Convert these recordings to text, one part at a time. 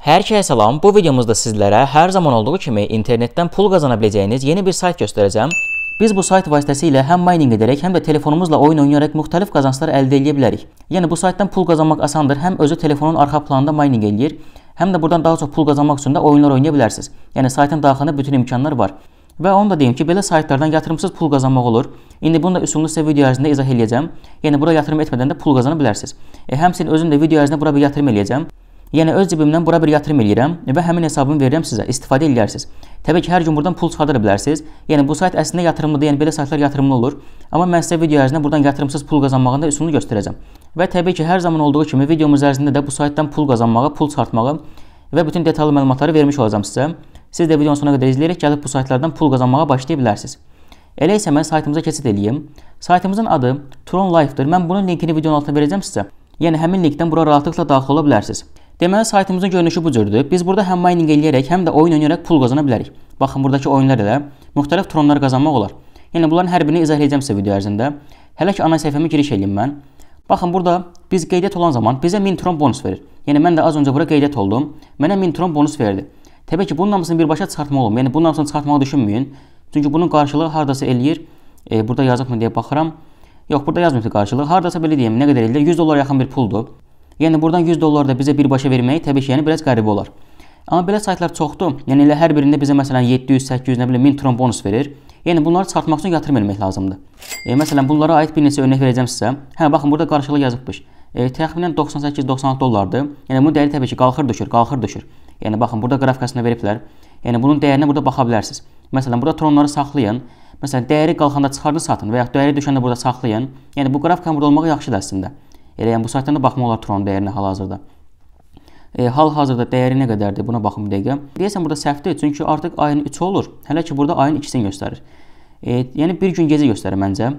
Hər kəsə salam. Bu videomuzda sizlərə hər zaman olduğu kimi internetdən pul qazana biləcəyiniz yeni bir sayt göstərəcəm. Biz bu sayt vasitəsilə həm mining edərək, həm də telefonumuzla oyun oynayaraq müxtəlif qazanclar əldə edə bilərik. Yəni bu saytdan pul qazanmaq asandır. Həm özü telefonun arxa planında mining eləyir, həm də buradan daha çox pul qazanmaq üçün də oyunlar oynaya bilərsiniz. Yəni saytın daxilində bütün imkanlar var. Və onu da deyim ki, belə saytlardan yatırımsız pul qazanmaq olur. İndi bunu da üsulunu sizə video ərzində izah edəcəm. Yəni bura yatırım etmədən də pul qazana bilərsiniz. E, həmçinin özüm də video ərzində bura bir yatırım eləyəcəm. Yəni öz cibimdən bura bir yatırım eləyirəm və həmin hesabımı verirəm sizə, istifadə edərsiniz. Təbii ki, hər gün buradan pul çıxarda bilərsiniz. Yəni bu sayt əslində yatırımlıdır, yəni belə saytlar yatırımlı olur. Amma mən sizə video ərzində buradan yatırımsız pul qazanmağın da üsulunu göstərəcəm. Və təbii ki, hər zaman olduğu kimi videomuz ərzində də bu saytdan pul qazanmağa, pul çıxartmağa və bütün detallı məlumatları vermiş olacağam sizə. Siz də videonun sonuna qədər izləyərək gəlib bu saytlardan pul qazanmağa başlaya bilərsiniz. Elə isə mən saytımıza keçid eləyim. Saytımızın adı Tron Life-dır. Mən bunun linkini videonun altına verəcəm sizə. Yəni həmin linkdən bura rahatlıqla daxil ola bilərsiniz. Deməli saytımızın görünüşü bu cürdür. Biz burada həm mining eləyərək, həm də oyun oynayaraq pul qazana bilərik. Baxın, buradakı oyunlar ilə müxtəlif tronlar qazanmaq olar. Yəni bunların hər birini izah edəcəm sizə video ərzində. Hələ ki ana səhifəmə giriş eləyim mən. Baxın, burada biz qeydiyyat olan zaman bizə 1000 tron bonus verir. Yəni mən də az öncə bura qeydiyyat oldum. Mənə 1000 tron bonus verdi. Təbii ki, bunun hamısını birbaşa çıxartmaq olmur. Yəni bunun hamısını çıxartmağı düşünməyin. Çünki bunun qarşılığı hardasa eləyir. E, burada yazıbmı deyə baxıram. Yox, burada yazmır ki, qarşılığı hardasa belə deyim, nə qədər eləyir? 100 dollar yaxın bir puldur. Yəni buradan 100 dollar da bizə birbaşa verməyi təbii ki, yəni biraz qəribə olar. Amma belə saytlar çoxdur. Yəni elə hər birində bizə məsələn 700, 800, nə bilim 1000 tron bonus verir. Yəni bunları çıxartmaq üçün yatırım eləmək lazımdır. E, məsələn, bunlara aid bir neçə örnək verəcəm sizə. Hə, baxın burada qarşılığı yazıbmış. E, təxminən 98-96 dollardır. Yəni bu dəyəri təbii ki, qalxır düşür, qalxır düşür. Yəni baxın burada qrafikasını veriblər. Yəni bunun dəyərinə burada baxa bilərsiniz. Məsələn, burada tronları saxlayın. Məsələn, dəyəri qalxanda çıxarın satın və ya dəyəri düşəndə burada saxlayın. Yəni bu qrafikanın burada olmağı yaxşıdır əslində. Elə yəni bu saytdan da baxmaq olar Tron dəyərinə hal-hazırda. E, hal-hazırda dəyəri nə qədərdir? Buna baxım bir dəqiqə. Deyəsən burada səhvdir, çünki artıq ayın 3-ü olur. Hələ ki burada ayın 2-sini göstərir. E, yəni bir gün gecə göstərir məncə.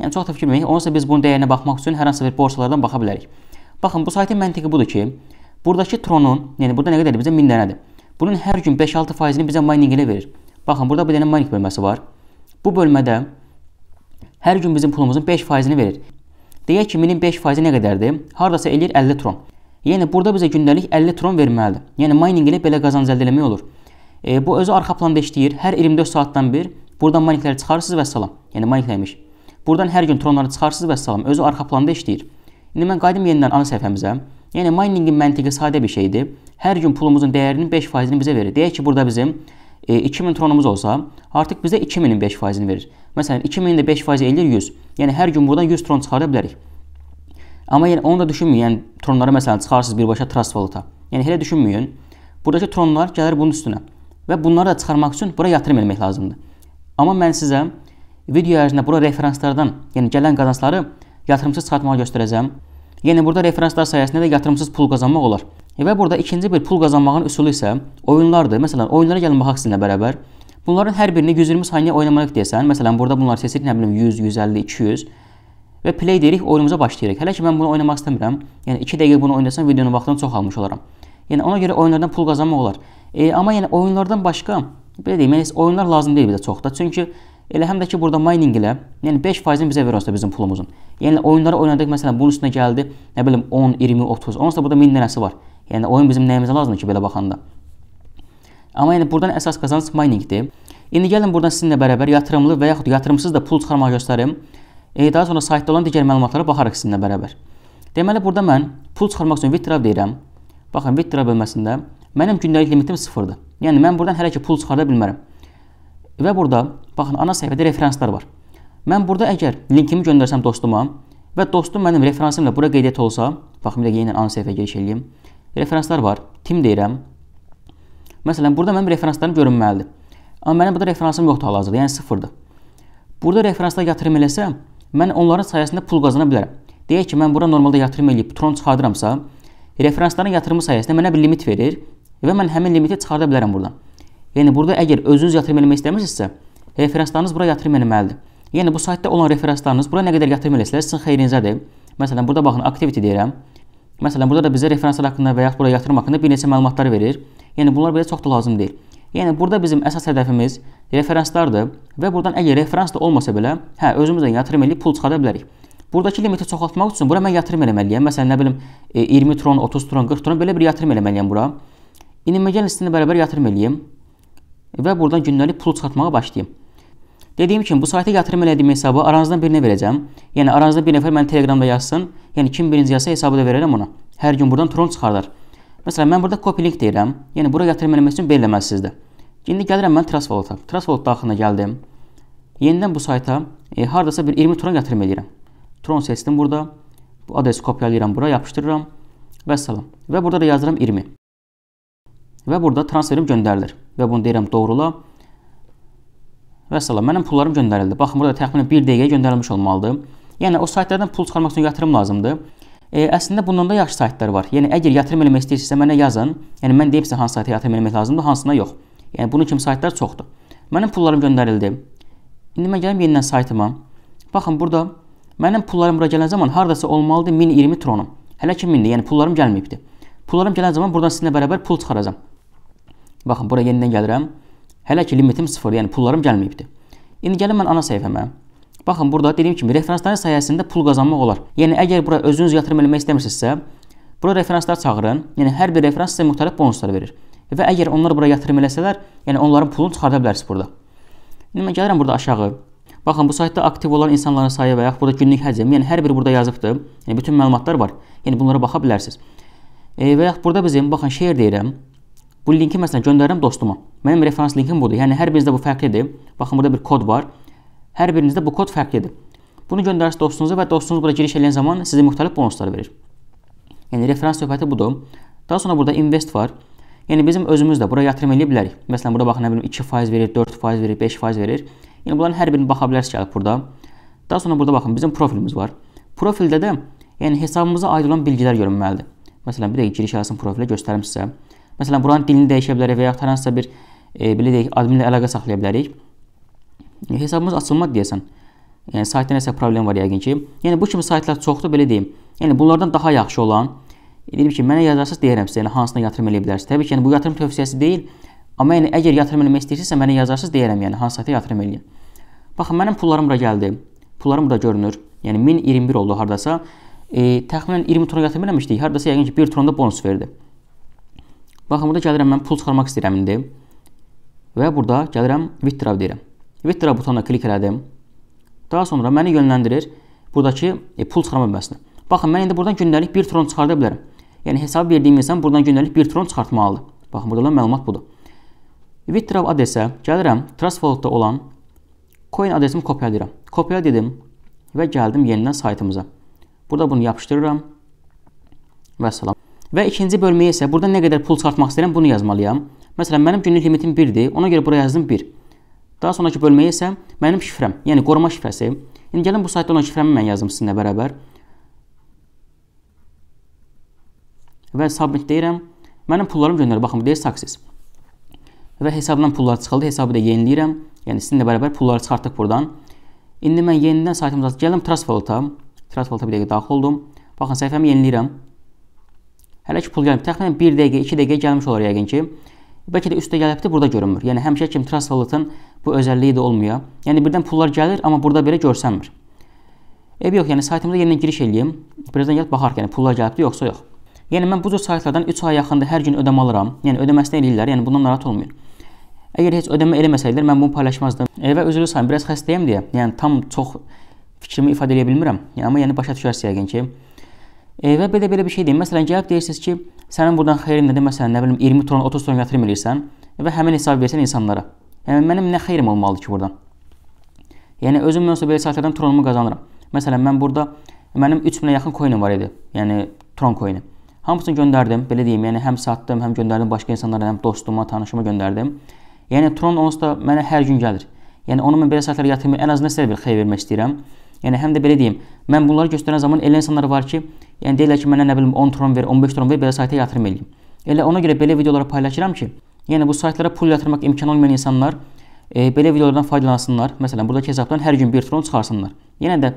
Yəni çox da fikir verməyin. Onsa biz bunun dəyərinə baxmaq üçün hər hansı bir borsalardan baxa bilərik. Baxın, bu saytın məntiqi budur ki, burdakı Tronun, yəni burada nə qədərdir? Bizə 1000 dənədir. Bunun hər gün 5-6 faizini bizə mining ilə verir. Baxın, burada bir dənə mining bölməsi var. Bu bölmədə hər gün bizim pulumuzun 5 faizini verir. Deyək ki, 1000-in 5%-i nə qədərdir? Hardasa eləyir 50 tron. Yəni burada bizə gündəlik 50 tron verməlidir. Yəni mining ilə belə qazanc əldə etmək olur. E, bu özü arxa planda işləyir. Hər 24 saatdan bir buradan miningləri çıxarırsınız və salam. Yəni miningləmiş. Buradan hər gün tronları çıxarırsınız və salam. Özü arxa planda işləyir. İndi mən qayıdım yenidən ana səhifəmizə. Yəni miningin məntiqi sadə bir şeydir. Hər gün pulumuzun dəyərinin 5%-ini bizə verir. Deyək ki, burada bizim e, 2000 tronumuz olsa, artıq bizə 2000-in 5%-ini verir. Məsələn, 2000-də 5 faiz eləyir 100. Yəni hər gün buradan 100 tron çıxara bilərik. Amma yəni onu da düşünməyin. Yəni tronları məsələn çıxarsınız birbaşa trust valuta. Yəni elə düşünməyin. Buradakı tronlar gəlir bunun üstünə və bunları da çıxarmaq üçün bura yatırım eləmək lazımdır. Amma mən sizə video ərzində bura referanslardan, yəni gələn qazancları yatırımsız çıxartmağı göstərəcəm. Yəni burada referanslar sayəsində də yatırımsız pul qazanmaq olar. Və burada ikinci bir pul qazanmağın üsulu isə oyunlardır. Məsələn, oyunlara gəlin baxaq sizinlə bərabər. Bunların hər birini 120 saniyə oynamalıyıq desən, məsələn, burada bunları seçirik, nə bilim 100, 150, 200 və play deyirik, oyunumuza başlayırıq. Hələ ki mən bunu oynamaq istəmirəm. Yəni 2 dəqiqə bunu oynasam videonun vaxtını çox almış olaram. Yəni ona görə oyunlardan pul qazanmaq olar. E, amma yəni oyunlardan başqa belə deyim, yəni oyunlar lazım deyil bizə çox da. Çünki elə həm də ki burada mining ilə, yəni 5%-ni bizə verirsə bizim pulumuzun. Yəni oyunları oynadıq, məsələn, bunun üstünə gəldi, nə bilim 10, 20, 30. Onsa burada 1000 dənəsi var. Yəni oyun bizim nəyimizə lazımdır ki belə baxanda? Amma yəni burdan əsas qazanc miningdir. İndi gəlin burdan sizinlə bərabər yatırımlı və yaxud yatırımsız da pul çıxarmağı göstərim. E, daha sonra saytda olan digər məlumatlara baxarıq sizinlə bərabər. Deməli burada mən pul çıxarmaq üçün Withdraw deyirəm. Baxın Withdraw bölməsində mənim gündəlik limitim 0-dır. Yəni mən burdan hələ ki pul çıxarda bilmərəm. Və burada baxın ana səhifədə referanslar var. Mən burada əgər linkimi göndərsəm dostuma və dostum mənim referansimlə bura qeydiyyat olsa, baxın bir də yenə ana səhifəyə giriş eləyim. Referanslar var. Tim deyirəm. Məsələn, burada mənim referanslarım görünməlidir. Amma mənim burada referansım yoxdur hal-hazırda, yəni sıfırdır. Burada referanslar yatırım eləsəm, mən onların sayəsində pul qazana bilərəm. Deyək ki, mən bura normalda yatırım eləyib tron çıxardıramsa, referansların yatırımı sayəsində mənə bir limit verir və mən həmin limiti çıxarda bilərəm buradan. Yəni burada əgər özünüz yatırım eləmək istəmirsinizsə, referanslarınız bura yatırım eləməlidir. Yəni bu saytda olan referanslarınız bura nə qədər yatırım eləsələr sizin xeyrinizədir. Məsələn, burada baxın activity deyirəm. Məsələn, burada da bizə referanslar haqqında və ya burada yatırım haqqında bir neçə məlumatlar verir. Yəni bunlar bizə çox da lazım deyil. Yəni burada bizim əsas hədəfimiz referanslardır və buradan əgər referans da olmasa belə, hə, özümüzdən yatırım eləyib pul çıxarda bilərik. Buradakı limiti çoxaltmaq üçün bura mən yatırım eləməliyəm. Məsələn, nə bilim 20 e, tron, 30 tron, 40 tron belə bir yatırım eləməliyəm bura. İnilməgən listini bərabər yatırım eləyim və buradan gündəlik pul çıxartmağa başlayım. Dediyim kimi bu saytda yatırım elədiyim hesabı aranızdan birinə verəcəm. Yəni aranızda bir nəfər məni Telegramda yazsın. Yəni kim birinci yazsa hesabı da verərəm ona. Hər gün buradan tron çıxardar. Məsələn, mən burada copy-link deyirəm. Yəni, bura yatırım eləmək üçün belə eləməlisizdir. İndi gəlirəm mən Trustwallet-a. Trustwallet daxilinə gəldim. Yenidən bu sayta e, haradasa bir 20 tron yatırım edirəm. Tron seçdim burada. Bu adresi kopyalayıram bura, yapışdırıram. Və salam. Və burada da yazıram 20. Və burada transferim göndərilir. Və bunu deyirəm doğrula. Və salam. Mənim pullarım göndərildi. Baxın, burada təxminən 1 dəqiqə göndərilmiş olmalıdır. Yəni, o saytlardan pul çıxarmaq üçün yatırım lazımdır. E, əslində bundan da yaxşı saytlar var. Yəni əgər yatırım eləmək istəyirsinizsə mənə yazın. Yəni mən deyibsə hansı sayta yatırım eləmək lazımdır, hansına yox. Yəni bunun kimi saytlar çoxdur. Mənim pullarım göndərildi. İndi mən gəlim yenidən saytıma. Baxın burada mənim pullarım bura gələn zaman hardasa olmalıdır 1020 tronum. Hələ ki 1000-dir, yəni pullarım gəlməyibdi. Pullarım gələn zaman buradan sizinlə bərabər pul çıxaracam. Baxın bura yenidən gəlirəm. Hələ ki limitim 0, yəni pullarım gəlməyibdi. İndi gəlin mən ana səhifəmə. Baxın, burada dediyim kimi referansların sayəsində pul qazanmaq olar. Yəni əgər bura özünüz yatırım eləmək istəmirsinizsə, bura referanslar çağırın. Yəni hər bir referans sizə müxtəlif bonuslar verir. Və əgər onlar bura yatırım eləsələr, yəni onların pulunu çıxarda bilərsiniz burada. İndi mən gəlirəm burada aşağı. Baxın, bu saytda aktiv olan insanların sayı və yaxud burada günlük həcm, yəni hər biri burada yazıbdır. Yəni bütün məlumatlar var. Yəni bunlara baxa bilərsiniz. E, və yaxud burada bizim baxın share deyirəm. Bu linki məsələn göndərirəm dostuma. Mənim referans linkim budur. Yəni hər birinizdə bu fərqlidir. Baxın, burada bir kod var. Hər birinizdə bu kod fərqlidir. Bunu göndərirsiniz dostunuza və dostunuz bura giriş edən zaman sizə müxtəlif bonuslar verir. Yəni referans söhbəti budur. Daha sonra burada invest var. Yəni bizim özümüz də bura yatırım eləyə bilərik. Məsələn, burada baxın nə bilim 2% verir, 4% verir, 5% verir. Yəni bunların hər birini baxa bilərsiniz gəlib burada. Daha sonra burada baxın bizim profilimiz var. Profildə də yəni hesabımıza aid olan bilgilər görünməlidir. Məsələn, bir dəqiqə giriş yazsın profilə göstərim sizə. Məsələn, buranın dilini dəyişə bilərik və ya hansısa bir e, belə deyək, adminlə əlaqə saxlaya bilərik. Yəni, hesabımız açılmadı deyəsən. Yəni saytda nəsə problem var yəqin ki. Yəni bu kimi saytlar çoxdur belə deyim. Yəni bunlardan daha yaxşı olan deyim ki, mənə yazarsınız deyirəm sizə, yəni hansına yatırım eləyə bilərsiniz. Təbii ki, yəni bu yatırım tövsiyəsi deyil. Amma yəni əgər yatırım eləmək istəyirsinizsə mənə yazarsınız deyirəm, yəni hansı sayta yatırım eləyin. Baxın, mənim pullarım bura gəldi. Pullarım burada görünür. Yəni 1021 oldu hardasa. E, təxminən 20 tron yatırım eləmişdik. Hardasa yəqin ki 1 tronda bonus verdi. Baxın, burada gəlirəm mən pul çıxarmaq istəyirəm indi. Və burada gəlirəm withdraw deyirəm. Vectora butonuna klik elədim. Daha sonra məni yönləndirir buradakı e, pul çıxarma bölməsinə. Baxın, mən indi buradan gündəlik 1 tron çıxarda bilərəm. Yəni hesab verdiyim insan buradan gündəlik 1 tron çıxartmalıdır. Baxın, burada olan məlumat budur. Withdraw adresə gəlirəm, Trust Wallet-da olan coin adresimi kopyalayıram. Kopyala dedim və gəldim yenidən saytımıza. Burada bunu yapışdırıram. Və salam. Və ikinci bölməyə isə burada nə qədər pul çıxartmaq istəyirəm, bunu yazmalıyam. Məsələn, mənim günlük limitim 1-dir. Ona görə bura yazdım 1. Daha sonrakı bölməyə isə mənim şifrəm, yəni qoruma şifrəsi. İndi yəni gəlin bu saytda olan şifrəmi mən yazdım sizinlə bərabər. Və submit deyirəm. Mənim pullarım göndərir. Baxın, bu deyir success. Və hesabdan pullar çıxıldı. Hesabı da yeniləyirəm. Yəni sizinlə bərabər pulları çıxartdıq buradan. İndi mən yenidən saytımıza gəldim Trust Wallet-a. Trust Wallet-a bir dəqiqə daxil oldum. Baxın, səhifəmi yeniləyirəm. Hələ ki pul gəlmir. Təxminən 1 dəqiqə, 2 dəqiqə gəlmiş olar yəqin ki. Bəlkə də üstə gəlibdir, burada görünmür. Yəni həmişə kimi trust wallet-ın bu özelliği də olmuyor. Yəni birdən pullar gəlir, amma burada belə görsənmir. Ev yox, yəni saytımda yenidən giriş eləyim. Birazdan gəlib baxarıq, yəni pullar gəlibdir yoxsa yox. Yəni mən bu cür saytlardan 3 ay yaxında hər gün ödəmə alıram. Yəni ödəməsini eləyirlər, yəni bundan narahat olmayın. Əgər heç ödəmə eləməsəydilər mən bunu paylaşmazdım. E, və üzrlü sayım, biraz xəstəyəm deyə. Yəni tam çox fikrimi ifadə edə bilmirəm. Yəni amma yəni başa düşərsiniz yəqin ki, E, və belə-belə bir şey deyim. Məsələn, gəlib deyirsiniz ki, sənin buradan xeyrin nədir? Məsələn, nə bilim 20 ton, 30 ton yatırım eləyirsən və həmin hesab versən insanlara. Yəni mənim nə xeyrim olmalı ki burdan? Yəni özümdən olsa belə saytlardan tronumu qazanıram. Məsələn, mən burada mənim 3000-ə yaxın coin'im var idi. Yəni tron coin'i. Hamısını göndərdim, belə deyim, yəni həm satdım, həm göndərdim başqa insanlara, həm dostuma, tanışıma göndərdim. Yəni tron onsuz da mənə hər gün gəlir. Yəni onu mən belə saytlara yatırmayım, ən azından sizə bir xeyir vermək istəyirəm. Yəni həm də belə deyim, mən bunları göstərən zaman elə insanlar var ki, yəni deyirlər ki, mənə nə bilim 10 tron ver, 15 tron ver, belə saytə yatırım eləyim. Elə ona görə belə videoları paylaşıram ki, yəni bu saytlara pul yatırmaq imkanı olmayan insanlar e, belə videolardan faydalansınlar. Məsələn, buradakı hesabdan hər gün 1 tron çıxarsınlar. Yenə də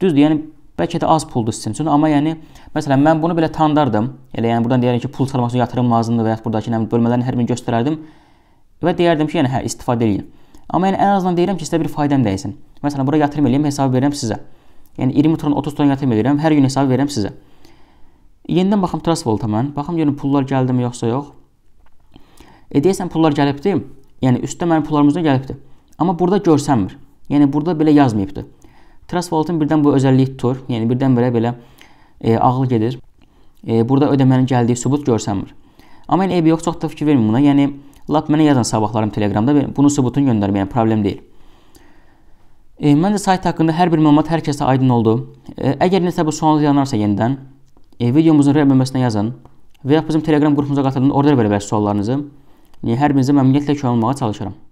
düzdür, yəni bəlkə də az puldur sizin üçün, amma yəni məsələn mən bunu belə tandardım. Elə yəni buradan deyərəm ki, pul çıxarmaq üçün yatırım lazımdır və ya buradakı nə bölmələrin hər birini göstərərdim və deyərdim ki, yəni hə istifadə eləyin. Amma yəni ən azından deyirəm ki, sizə bir faydam dəysin. Məsələn, bura yatırım eləyim, hesabı verirəm sizə. Yəni 20 ton, 30 ton yatırım eləyirəm, hər gün hesabı verirəm sizə. Yenidən baxım Trustvolt-a mən, baxım görüm pullar gəldimi yoxsa yox. E deyəsən pullar gəlibdi. Yəni üstdə mənim pullarımızdan gəlibdi. Amma burada görsənmir. Yəni burada belə yazmayıbdı. Trustvolt-un birdən bu özəlliyi tutur. Yəni birdən belə belə e, ağlı gedir. E, burada ödəmənin gəldiyi sübut görsənmir. Amma yəni eybi yox, çox da fikir verməyin buna. Yəni Lap mənə yazın sabahlarım Telegramda, bunu sübutunu göndərməyən problem deyil. E, məncə sayt haqqında hər bir məlumat hər kəsə aydın oldu. E, əgər nəsə bu sualınız yanarsa yenidən, e, videomuzun rəy bölməsinə yazın və ya bizim Telegram qrupumuza qatıldığında orada verə bilərsiniz suallarınızı. Yəni, hər birinizə məmnuniyyətlə kömək olmağa çalışıram.